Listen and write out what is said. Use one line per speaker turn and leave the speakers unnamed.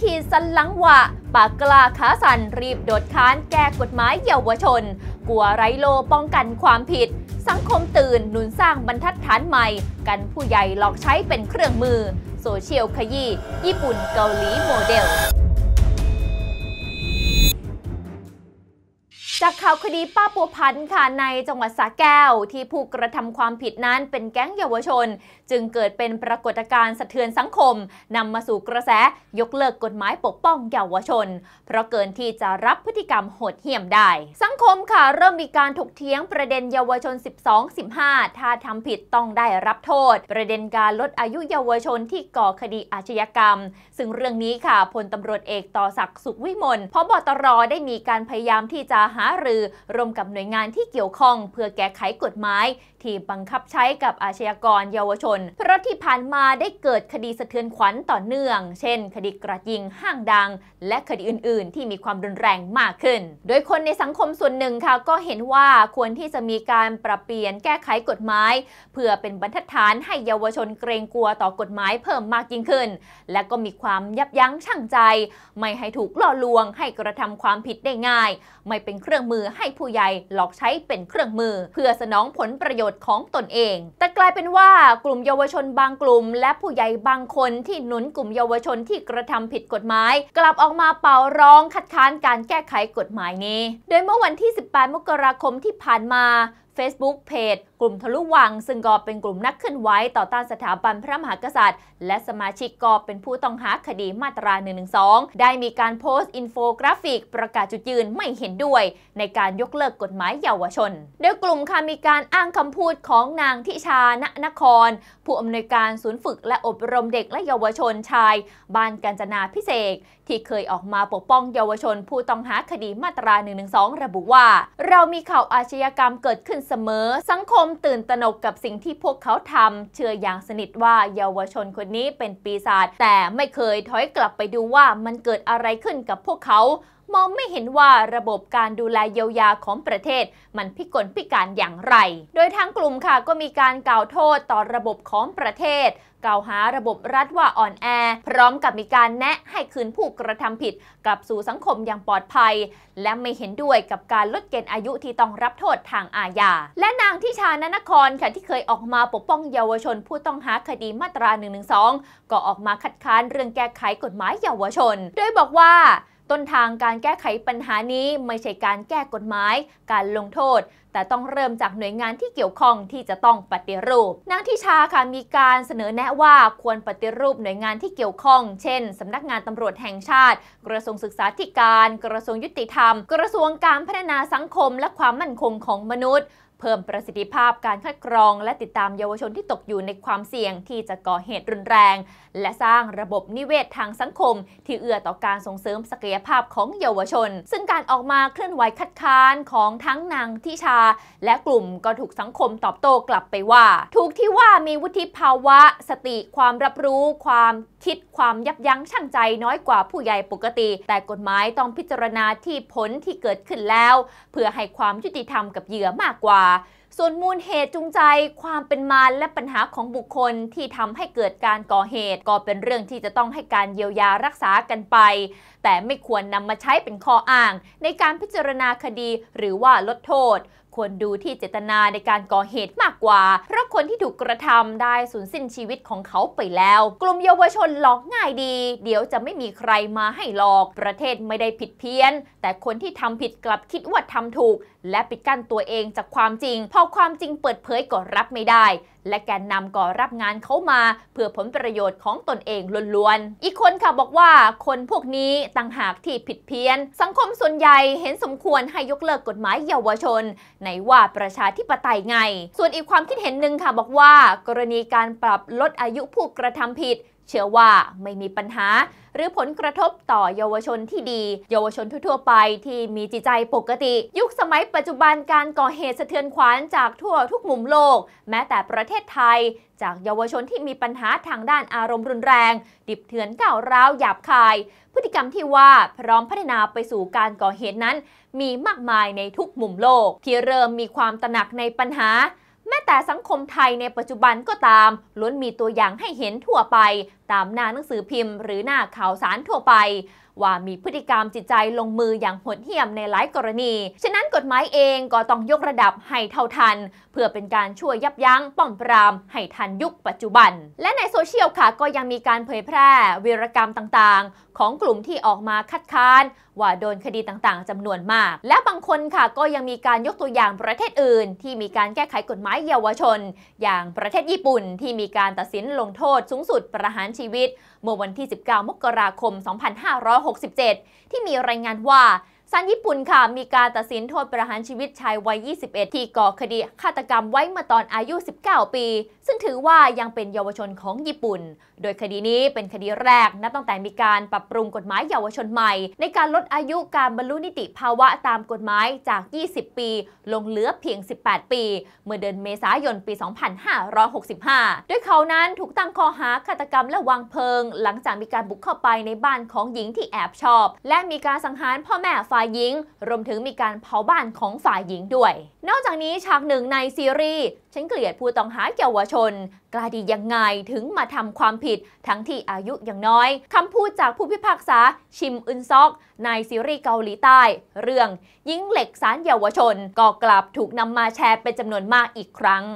ขีดสันหลังวะ ปากกลาขาสันรีบโดดค้านแก้กฎหมายเยาวชน กลัวไรโลป้องกันความผิด สังคมตื่นหนุนสร้างบรรทัดฐานใหม่ กันผู้ใหญ่หลอกใช้เป็นเครื่องมือโซเชียลขยี้ญี่ปุ่นเกาหลีโมเดลจากข่าวคดีป้าปัวพันธ์ค่ะ ในจังหวัดสระแก้วที่ผู้กระทำความผิดนั้นเป็นแก๊งเยาวชน จึงเกิดเป็นปรากฏการณ์สะเทือนสังคมนำมาสู่กระแสยกเลิกกฎหมายปกป้องเยาวชน เพราะเกินที่จะรับพฤติกรรมโหดเหี้ยมได้ สังคมค่ะเริ่มมีการถกเถียงประเด็นเยาวชน 12-15 ถ้าทำผิดต้องได้รับโทษ ประเด็นการลดอายุเยาวชนที่ก่อคดีอาชญากรรม ซึ่งเรื่องนี้ค่ะพลตำรวจเอกต่อศักดิ์สุขวิมลพบตรได้มีการพยายามที่จะหารือรือร่วมกับหน่วยงานที่เกี่ยวข้อง เพื่อแก้ไขกฎหมายที่บังคับใช้กับอาชญากรเยาวชนเพราะที่ผ่านมาได้เกิดคดีสะเทือนขวัญต่อเนื่องเช่น คดีกระยิงห้างดัง และคดีอื่น ๆ ที่มีความรุนแรงมากขึ้น โดยคนในสังคมส่วนหนึ่งค่ะก็เห็นว่าควรที่จะมีการปรับเปลี่ยนแก้ไขกฎหมายเพื่อเป็นบรรทัดฐานให้เยาวชนเกรงกลัวต่อกฎหมายเพิ่มมากยิ่งขึ้น และก็มีความยับยั้งชั่งใจ ไม่ให้ถูกล่อลวงให้กระทำความผิดได้ง่าย ไม่เป็นเครื่องมือให้ผู้ใหญ่หลอกใช้เป็นเครื่องมือ เพื่อสนองผลประโยชน์ของตนเอง แต่กลายเป็นว่ากลุ่มเยาวชนบางกลุ่ม และผู้ใหญ่บางคนที่หนุนกลุ่มเยาวชนที่กระทำผิดกฎหมาย กลับออกมาเป่าร้องคัดค้านการแก้ไขกฎหมายนี้ โดยเมื่อวันที่ 18 มกราคมที่ผ่านมา Facebook เพจกลุ่มทะลุวัง ซึ่งกอเป็นกลุ่มนักเคลื่อนไหวต่อต้านสถาบันพระมหากษัตริย์ และสมาชิกกอเป็นผู้ต้องหาคดีมาตรา 112 ได้มีการโพสต์อินโฟกราฟิก ประกาศจุดยืนไม่เห็นด้วยในการยกเลิกกฎหมายเยาวชน โดยกลุ่มค่ะมีการอ้างคำพูดของนางทิชาณนคร ผู้อำนวยการศูนย์ฝึกและอบรมเด็กและเยาวชนชายบ้านกัญจนาพิเศษ ที่เคยออกมาปกป้องเยาวชน ผู้ต้องหาคดีมาตรา112ระบุว่า เรามีข่าวอาชญากรรมเกิดขึ้นเสมอสังคมมตื่นตระหนกกับสิ่งที่พวกเขาทำเชื่ออย่างสนิทว่าเยาวชนคนนี้เป็นปีศาจแต่ไม่เคยถอยกลับไปดูว่ามันเกิดอะไรขึ้นกับพวกเขามองไม่เห็นว่าระบบการดูแลเยียวยาของประเทศมันพิกลพิการอย่างไร โดยทางกลุ่มค่ะก็มีการกล่าวโทษต่อระบบของประเทศ กล่าวหาระบบรัฐว่าอ่อนแอ พร้อมกับมีการแนะให้คืนผู้กระทำผิดกลับสู่สังคมอย่างปลอดภัย และไม่เห็นด้วยกับการลดเกณฑ์อายุที่ต้องรับโทษทางอาญา และนางทิชานนครค่ะที่เคยออกมาปกป้องเยาวชนผู้ต้องหาคดีมาตรา1นึก็ออกมาคัดค้านเรื่องแก้ไขกฎหมายเยาวชนโดยบอกว่าต้นทางการแก้ไขปัญหานี้ไม่ใช่การแก้กฎหมาย การลงโทษ แต่ต้องเริ่มจากหน่วยงานที่เกี่ยวข้องที่จะต้องปฏิรูป นางทิชาค่ะมีการเสนอแนะว่าควรปฏิรูปหน่วยงานที่เกี่ยวข้อง เช่นสำนักงานตำรวจแห่งชาติ กระทรวงศึกษาธิการ กระทรวงยุติธรรม กระทรวงการพัฒนาสังคมและความมั่นคงของมนุษย์เพิ่มประสิทธิภาพการคัดกรองและติดตามเยาวชนที่ตกอยู่ในความเสี่ยงที่จะก่อเหตุรุนแรง และสร้างระบบนิเวศททางสังคม ที่เอื้อต่อการส่งเสริมศักยภาพของเยาวชน ซึ่งการออกมาเคลื่อนไหวคัดค้านของทั้งนางทิชาและกลุ่มก็ถูกสังคมตอบโต้กลับไปว่าถูกที่ว่ามีวุฒิภาวะสติ ความรับรู้ ความคิดความยับยั้งชั่งใจ น้อยกว่าผู้ใหญ่ปกติ แต่กฎหมายต้องพิจารณาที่ผลที่เกิดขึ้นแล้ว เพื่อให้ความยุติธรรมกับเหยื่อมากกว่าส่วนมูลเหตุจูงใจความเป็นมาและปัญหาของบุคคลที่ทำให้เกิดการก่อเหตุ ก็เป็นเรื่องที่จะต้องให้การเยียวยารักษากันไป แต่ไม่ควรนำมาใช้เป็นข้ออ้างในการพิจารณาคดีหรือว่าลดโทษควรดูที่เจตนาในการก่อเหตุมากกว่า เพราะคนที่ถูกกระทำได้สูญสิ้นชีวิตของเขาไปแล้ว กลุ่มเยาวชนหลอกง่ายดี เดี๋ยวจะไม่มีใครมาให้หลอก ประเทศไม่ได้ผิดเพี้ยน แต่คนที่ทำผิดกลับคิดว่าทำถูก และปิดกั้นตัวเองจากความจริงพอความจริงเปิดเผยก็รับไม่ได้และแกนนำก่อรับงานเขามา เพื่อผลประโยชน์ของตนเองล้วนๆ อีกคนค่ะบอกว่าคนพวกนี้ต่างหากที่ผิดเพี้ยน สังคมส่วนใหญ่เห็นสมควรให้ยกเลิกกฎหมายเยาวชนในว่าประชาธิปไตยไง ส่วนอีกความคิดเห็นหนึ่งค่ะบอกว่า กรณีการปรับลดอายุผู้กระทำผิดเชื่อว่าไม่มีปัญหา หรือผลกระทบต่อเยาวชนที่ดี เยาวชนทั่วๆ ไปที่มีจิตใจปกติ ยุคสมัยปัจจุบันการก่อเหตุสะเทือนขวัญจากทั่วทุกมุมโลก แม้แต่ประเทศไทย จากเยาวชนที่มีปัญหาทางด้านอารมณ์รุนแรง ดิบเถือนก่าวร้าวหยาบคาย พฤติกรรมที่ว่าพร้อมพัฒนาไปสู่การก่อเหตุนั้น มีมากมายในทุกมุมโลก ที่เริ่มมีความตระหนักในปัญหาแต่สังคมไทยในปัจจุบันก็ตาม ล้วนมีตัวอย่างให้เห็นทั่วไปตามหน้าหนังสือพิมพ์ หรือหน้าข่าวสารทั่วไป ว่ามีพฤติกรรมจิตใจลงมืออย่างโหดเหี้ยมในหลายกรณี ฉะนั้นกฎหมายเองก็ต้องยกระดับให้เท่าทัน เพื่อเป็นการช่วยยับยั้งป้องปรามให้ทันยุคปัจจุบัน และในโซเชียลค่ะก็ยังมีการเผยแพร่วีรกรรมต่างๆ ของกลุ่มที่ออกมาคัดค้านว่าโดนคดีต่างๆ จำนวนมาก และบางคนค่ะก็ยังมีการยกตัวอย่างประเทศอื่น ที่มีการแก้ไขกฎหมายเยาวชน อย่างประเทศญี่ปุ่น ที่มีการตัดสินลงโทษสูงสุดประหารชีวิต เมื่อวันที่ 19 มกราคม 2567 ที่มีรายงานว่าศาลญี่ปุ่นค่ะ มีการตัดสินโทษประหารชีวิตชายวัย 21 ที่ก่อคดีฆาตกรรมไว้มาตอนอายุ 19 ปี ซึ่งถือว่ายังเป็นเยาวชนของญี่ปุ่น โดยคดีนี้เป็นคดีแรก นับตั้งแต่มีการปรับปรุงกฎหมายเยาวชนใหม่ ในการลดอายุการบรรลุนิติภาวะตามกฎหมายจาก 20 ปีลงเหลือเพียง 18 ปี เมื่อเดือนเมษายนปี 2565 ด้วยเขานั้นถูกตั้งข้อหาฆาตกรรมและวางเพลิง หลังจากมีการบุกเข้าไปในบ้านของหญิงที่แอบชอบ และมีการสังหารพ่อแม่ฝาฝ่ายหญิง รวมถึงมีการเผาบ้านของฝ่ายหญิงด้วย นอกจากนี้ฉากหนึ่งในซีรีส์ ฉันเกลียดผู้ต้องหาเยาวชน กล้าดียังไง ถึงมาทำความผิดทั้งที่อายุยังน้อยคำพูดจากผู้พิพากษาชิมอึนซอก ในซีรีส์เกาหลีใต้ เรื่อง ยิงเหล็กสารเยาวชน ก็กลับถูกนำมาแชร์เป็นจำนวนมากอีกครั้ง